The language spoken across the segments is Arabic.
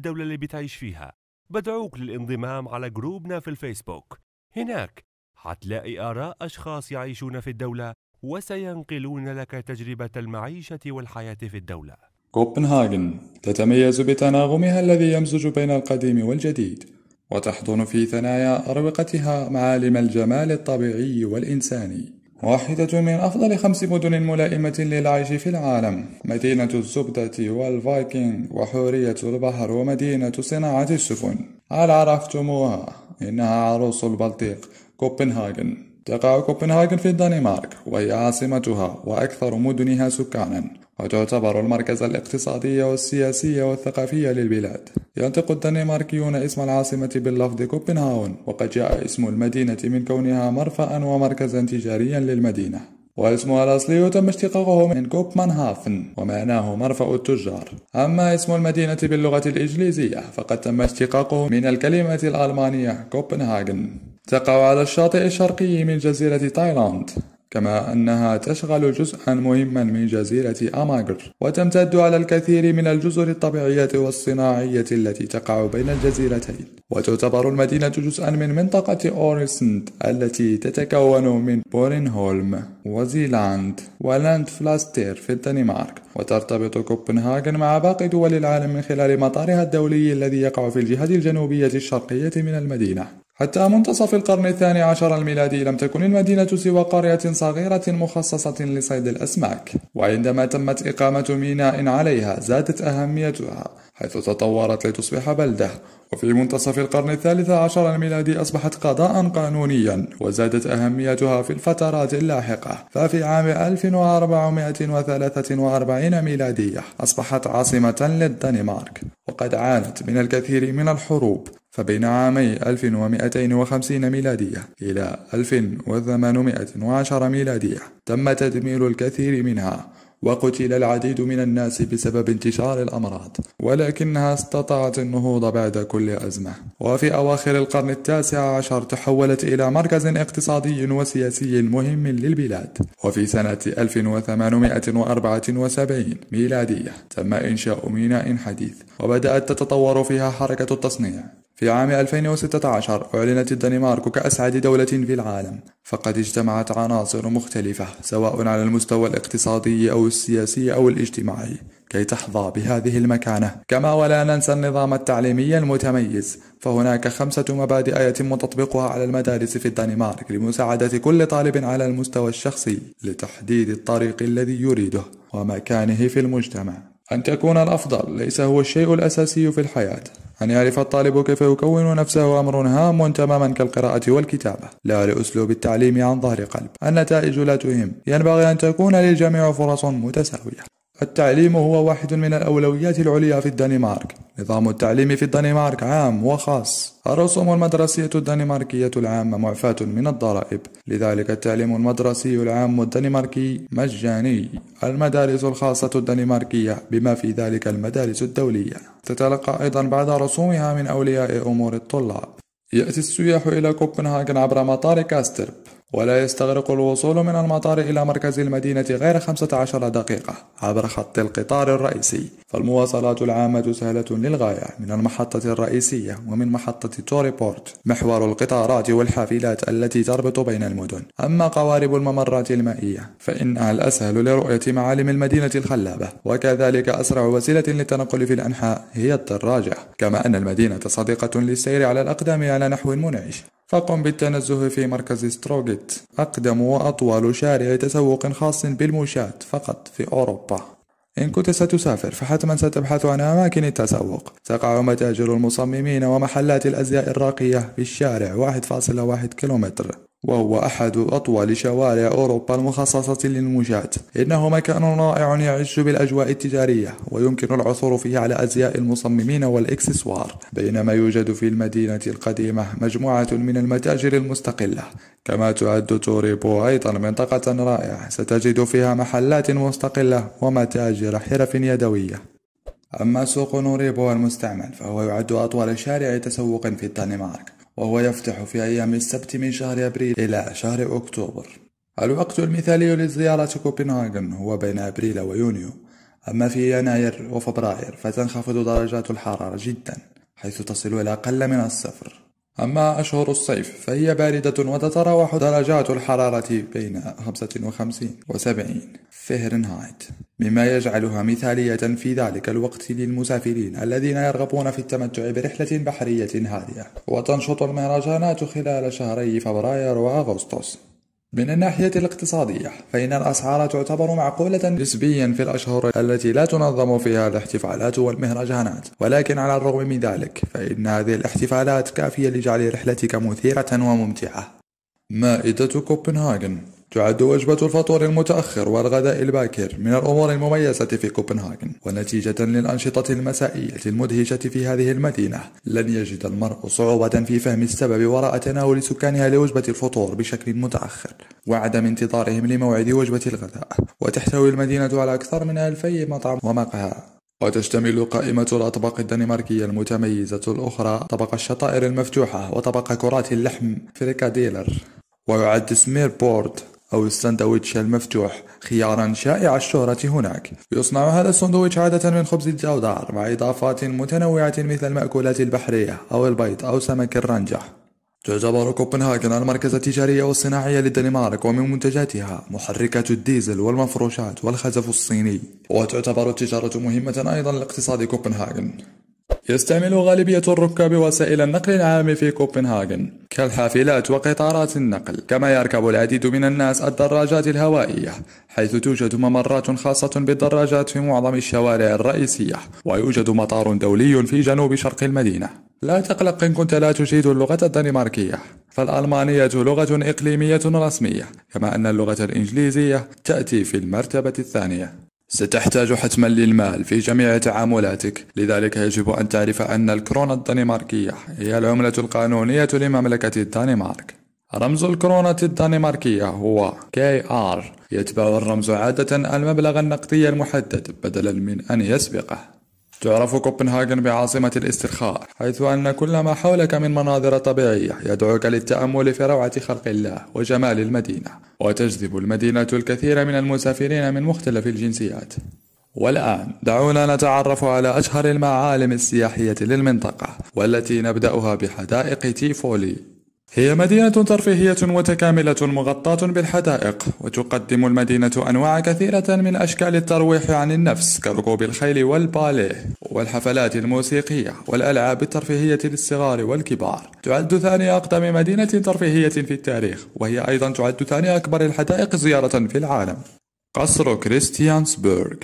الدولة اللي بتعيش فيها بدعوك للانضمام على جروبنا في الفيسبوك هناك حتلاقي آراء أشخاص يعيشون في الدولة وسينقلون لك تجربة المعيشة والحياة في الدولة كوبنهاجن تتميز بتناغمها الذي يمزج بين القديم والجديد وتحضن في ثنايا أروقتها معالم الجمال الطبيعي والإنساني واحدة من أفضل خمس مدن ملائمة للعيش في العالم مدينة الزبدة والفايكنج وحورية البحر ومدينة صناعة السفن هل عرفتموها؟ إنها عروس البلطيق كوبنهاجن تقع كوبنهاغن في الدنمارك وهي عاصمتها وأكثر مدنها سكانا وتعتبر المركز الاقتصادي والسياسي والثقافي للبلاد ينطق الدنماركيون اسم العاصمة باللفظ كوبنهاون وقد جاء اسم المدينة من كونها مرفأ ومركزا تجاريا للمدينة واسمها الأصلي تم اشتقاقه من كوبمانهافن ومعناه مرفأ التجار أما اسم المدينة باللغة الإنجليزية فقد تم اشتقاقه من الكلمة الألمانية كوبنهاغن تقع على الشاطئ الشرقي من جزيرة تايلاند كما أنها تشغل جزءا مهما من جزيرة أماغر وتمتد على الكثير من الجزر الطبيعية والصناعية التي تقع بين الجزيرتين وتعتبر المدينة جزءا من منطقة أوريسند التي تتكون من بورنهولم وزيلاند ولاند فلاستير في الدنمارك وترتبط كوبنهاغن مع باقي دول العالم من خلال مطارها الدولي الذي يقع في الجهة الجنوبية الشرقية من المدينة حتى منتصف القرن الثاني عشر الميلادي لم تكن المدينة سوى قرية صغيرة مخصصة لصيد الأسماك وعندما تمت إقامة ميناء عليها زادت أهميتها حيث تطورت لتصبح بلدة وفي منتصف القرن الثالث عشر الميلادي أصبحت قضاء قانونيا وزادت أهميتها في الفترات اللاحقة ففي عام 1443 ميلادية أصبحت عاصمة للدنمارك وقد عانت من الكثير من الحروب فبين عامي 1250 ميلادية إلى 1810 ميلادية تم تدمير الكثير منها وقتل العديد من الناس بسبب انتشار الأمراض ولكنها استطاعت النهوض بعد كل أزمة وفي أواخر القرن التاسع عشر تحولت إلى مركز اقتصادي وسياسي مهم للبلاد وفي سنة 1874 ميلادية تم إنشاء ميناء حديث وبدأت تتطور فيها حركة التصنيع في عام 2016 أعلنت الدنمارك كأسعد دولة في العالم فقد اجتمعت عناصر مختلفة سواء على المستوى الاقتصادي أو السياسي أو الاجتماعي كي تحظى بهذه المكانة كما ولا ننسى النظام التعليمي المتميز فهناك خمسة مبادئ يتم تطبيقها على المدارس في الدنمارك لمساعدة كل طالب على المستوى الشخصي لتحديد الطريق الذي يريده ومكانه في المجتمع أن تكون الأفضل ليس هو الشيء الأساسي في الحياة أن يعرف الطالب كيف يكون نفسه أمر هام تماما كالقراءة والكتابة لا لأسلوب التعليم عن ظهر قلب النتائج لا تهم ينبغي أن تكون للجميع فرص متساوية التعليم هو واحد من الأولويات العليا في الدنمارك نظام التعليم في الدنمارك عام وخاص الرسوم المدرسية الدنماركية العامة معفاة من الضرائب لذلك التعليم المدرسي العام الدنماركي مجاني المدارس الخاصة الدنماركية بما في ذلك المدارس الدولية تتلقى أيضا بعض رسومها من أولياء أمور الطلاب يأتي السياح إلى كوبنهاجن عبر مطار كاسترب ولا يستغرق الوصول من المطار إلى مركز المدينة غير 15 دقيقة عبر خط القطار الرئيسي فالمواصلات العامة سهلة للغاية من المحطة الرئيسية ومن محطة توري بورت محور القطارات والحافلات التي تربط بين المدن أما قوارب الممرات المائية فإنها الأسهل لرؤية معالم المدينة الخلابة وكذلك أسرع وسيلة للتنقل في الأنحاء هي الدراجة كما أن المدينة صديقة للسير على الأقدام على نحو منعش فقم بالتنزه في مركز ستروغيت البلد أقدم وأطول شارع تسوق خاص بالمشاة فقط في أوروبا إن كنت ستسافر فحتما ستبحث عن أماكن التسوق تقع متاجر المصممين ومحلات الأزياء الراقية في الشارع 1.1 كيلومتر وهو أحد أطول شوارع أوروبا المخصصة للمشاة إنه مكان رائع يعش بالأجواء التجارية ويمكن العثور فيه على أزياء المصممين والإكسسوار بينما يوجد في المدينة القديمة مجموعة من المتاجر المستقلة كما تعد توريبو أيضا منطقة رائعة ستجد فيها محلات مستقلة ومتاجر حرف يدوية أما سوق نوريبو المستعمل فهو يعد أطول شارع تسوق في الدنمارك وهو يفتح في أيام السبت من شهر أبريل إلى شهر أكتوبر الوقت المثالي لزيارة كوبنهاغن هو بين أبريل ويونيو أما في يناير وفبراير فتنخفض درجات الحرارة جدا حيث تصل إلى أقل من الصفر أما أشهر الصيف فهي باردة وتتراوح درجات الحرارة بين 55 و 70 فهرنهايت مما يجعلها مثالية في ذلك الوقت للمسافرين الذين يرغبون في التمتع برحلة بحرية هادئة وتنشط المهرجانات خلال شهري فبراير وأغسطس من الناحية الاقتصادية فإن الأسعار تعتبر معقولة نسبيا في الأشهر التي لا تنظم فيها الاحتفالات والمهرجانات ولكن على الرغم من ذلك فإن هذه الاحتفالات كافية لجعل رحلتك مثيرة وممتعة مائدة كوبنهاجن تعد وجبة الفطور المتأخر والغداء الباكر من الأمور المميزة في كوبنهاغن ونتيجة للأنشطة المسائية المدهشة في هذه المدينة لن يجد المرء صعوبة في فهم السبب وراء تناول سكانها لوجبة الفطور بشكل متأخر وعدم انتظارهم لموعد وجبة الغداء وتحتوي المدينة على أكثر من ألفي مطعم ومقهى وتشتمل قائمة الأطباق الدنماركية المتميزة الأخرى طبق الشطائر المفتوحة وطبق كرات اللحم فريكاديلر ويعد سمير بورد أو الساندويتش المفتوح خيارا شائع الشهرة هناك يصنع هذا الساندويتش عادة من خبز الجودار مع إضافات متنوعة مثل المأكولات البحرية أو البيض أو سمك الرنجة تعتبر كوبنهاغن المركز التجاري والصناعي للدنمارك ومن منتجاتها محركات الديزل والمفروشات والخزف الصيني وتعتبر التجارة مهمة أيضا لاقتصاد كوبنهاغن يستعمل غالبية الركاب وسائل النقل العام في كوبنهاغن كالحافلات وقطارات النقل كما يركب العديد من الناس الدراجات الهوائية حيث توجد ممرات خاصة بالدراجات في معظم الشوارع الرئيسية ويوجد مطار دولي في جنوب شرق المدينة لا تقلق إن كنت لا تجيد اللغة الدنماركية فالألمانية لغة إقليمية رسمية كما أن اللغة الإنجليزية تأتي في المرتبة الثانية ستحتاج حتما للمال في جميع تعاملاتك لذلك يجب أن تعرف أن الكرونة الدنماركية هي العملة القانونية لمملكة الدنمارك رمز الكرونة الدنماركية هو KR يتبع الرمز عادة المبلغ النقدي المحدد بدلا من أن يسبقه تعرف كوبنهاجن بعاصمة الاسترخاء حيث أن كل ما حولك من مناظر طبيعية يدعوك للتأمل في روعة خلق الله وجمال المدينة وتجذب المدينة الكثير من المسافرين من مختلف الجنسيات والآن دعونا نتعرف على أشهر المعالم السياحية للمنطقة والتي نبدأها بحدائق تيفولي هي مدينة ترفيهية وتكاملة مغطاة بالحدائق وتقدم المدينة أنواع كثيرة من أشكال الترويح عن النفس كركوب الخيل والباليه والحفلات الموسيقية والألعاب الترفيهية للصغار والكبار تعد ثاني أقدم مدينة ترفيهية في التاريخ وهي أيضا تعد ثاني أكبر الحدائق زيارة في العالم قصر كريستيانسبورغ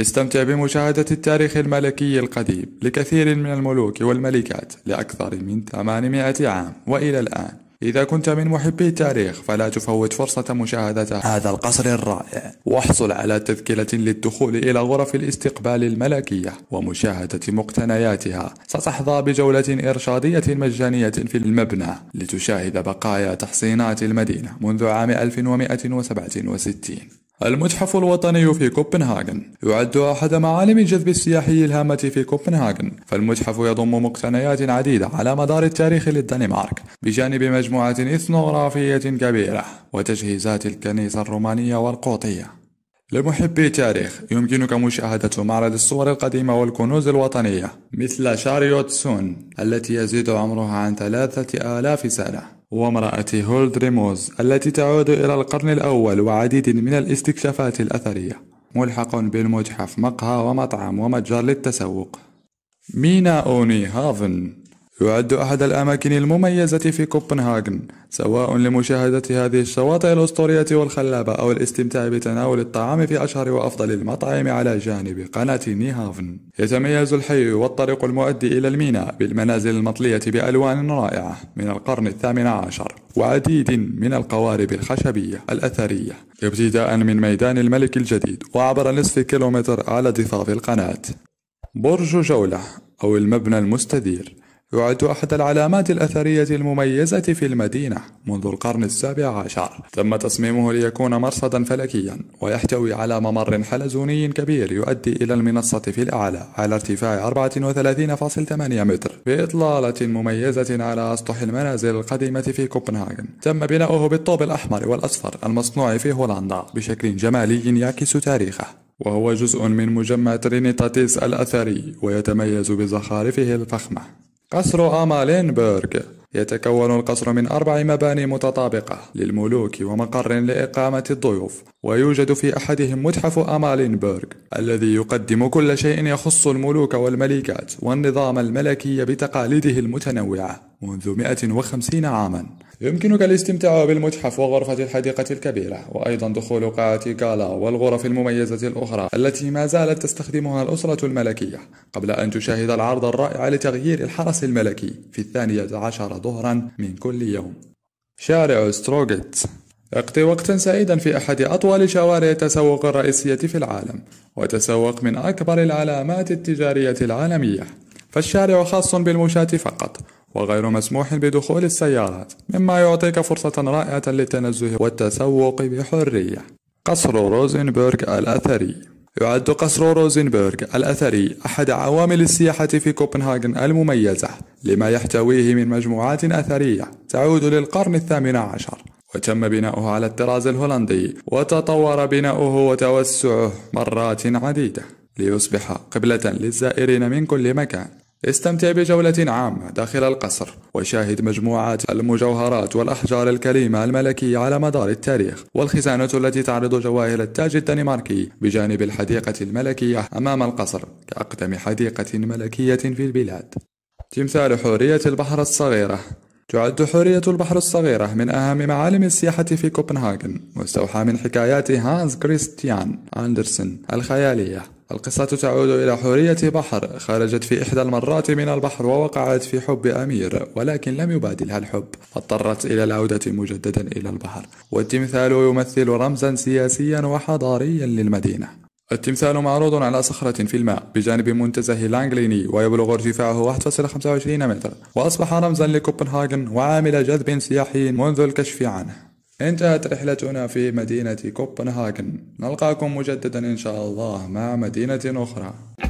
استمتع بمشاهدة التاريخ الملكي القديم لكثير من الملوك والملكات لأكثر من 800 عام وإلى الآن إذا كنت من محبي التاريخ فلا تفوت فرصة مشاهدة هذا القصر الرائع واحصل على تذكرة للدخول إلى غرف الاستقبال الملكية ومشاهدة مقتنياتها ستحظى بجولة إرشادية مجانية في المبنى لتشاهد بقايا تحصينات المدينة منذ عام 1167 المتحف الوطني في كوبنهاغن يعد أحد معالم الجذب السياحي الهامة في كوبنهاغن فالمتحف يضم مقتنيات عديدة على مدار التاريخ للدنمارك بجانب مجموعة إثنوغرافية كبيرة وتجهيزات الكنيسة الرومانية والقوطية لمحبي التاريخ يمكنك مشاهدة معرض الصور القديمة والكنوز الوطنية مثل شاريوت سون التي يزيد عمرها عن ثلاثة آلاف سنة وامرأة هولد ريموز التي تعود إلى القرن الأول وعديد من الاستكشافات الأثرية ملحق بالمتحف مقهى ومطعم ومتجر للتسوق مينا أوني هافن يعد أحد الأماكن المميزة في كوبنهاغن سواء لمشاهدة هذه الشواطئ الأسطورية والخلابة أو الاستمتاع بتناول الطعام في أشهر وأفضل المطاعم على جانب قناة نيهافن يتميز الحي والطريق المؤدي إلى الميناء بالمنازل المطلية بألوان رائعة من القرن الثامن عشر وعديد من القوارب الخشبية الأثرية ابتداء من ميدان الملك الجديد وعبر نصف كيلومتر على ضفاف القناة برج جولة أو المبنى المستدير يعد أحد العلامات الأثرية المميزة في المدينة منذ القرن السابع عشر تم تصميمه ليكون مرصدا فلكيا ويحتوي على ممر حلزوني كبير يؤدي إلى المنصة في الأعلى على ارتفاع 34.8 متر بإطلالة مميزة على أسطح المنازل القديمة في كوبنهاغن تم بناؤه بالطوب الأحمر والأصفر المصنوع في هولندا بشكل جمالي يعكس تاريخه وهو جزء من مجمع ترينيتاتيس الأثري ويتميز بزخارفه الفخمة قصر آمالينبرغ يتكون القصر من أربع مباني متطابقة للملوك ومقر لإقامة الضيوف ويوجد في أحدهم متحف أمالينبرغ الذي يقدم كل شيء يخص الملوك والملكات والنظام الملكي بتقاليده المتنوعة منذ 150 عاما يمكنك الاستمتاع بالمتحف وغرفة الحديقة الكبيرة وأيضا دخول قاعة غالا والغرف المميزة الأخرى التي ما زالت تستخدمها الأسرة الملكية قبل أن تشاهد العرض الرائع لتغيير الحرس الملكي في الثانية عشر ظهرا من كل يوم شارع ستروغيت اقضي وقتا سعيدا في أحد أطول شوارع التسوق الرئيسية في العالم وتسوق من أكبر العلامات التجارية العالمية فالشارع خاص بالمشاة فقط وغير مسموح بدخول السيارات مما يعطيك فرصة رائعة للتنزه والتسوق بحرية قصر روزنبرغ الأثري يعد قصر روزنبرغ الأثري أحد عوامل السياحة في كوبنهاغن المميزة لما يحتويه من مجموعات أثرية تعود للقرن الثامن عشر وتم بناؤه على الطراز الهولندي وتطور بناؤه وتوسعه مرات عديدة ليصبح قبلة للزائرين من كل مكان استمتع بجولة عامة داخل القصر وشاهد مجموعات المجوهرات والأحجار الكريمة الملكية على مدار التاريخ والخزانة التي تعرض جواهر التاج الدنماركي بجانب الحديقة الملكية أمام القصر كأقدم حديقة ملكية في البلاد تمثال حورية البحر الصغيرة تعد حورية البحر الصغيرة من أهم معالم السياحة في كوبنهاغن مستوحى من حكايات هانز كريستيان أندرسن الخيالية القصة تعود إلى حورية بحر خرجت في إحدى المرات من البحر ووقعت في حب أمير ولكن لم يبادلها الحب فاضطرت إلى العودة مجددا إلى البحر والتمثال يمثل رمزا سياسيا وحضاريا للمدينة التمثال معروض على صخرة في الماء بجانب منتزه لانغليني ويبلغ ارتفاعه 1.25 متر وأصبح رمزا لكوبنهاغن وعامل جذب سياحي منذ الكشف عنه انتهت رحلتنا في مدينة كوبنهاجن نلقاكم مجددا إن شاء الله مع مدينة أخرى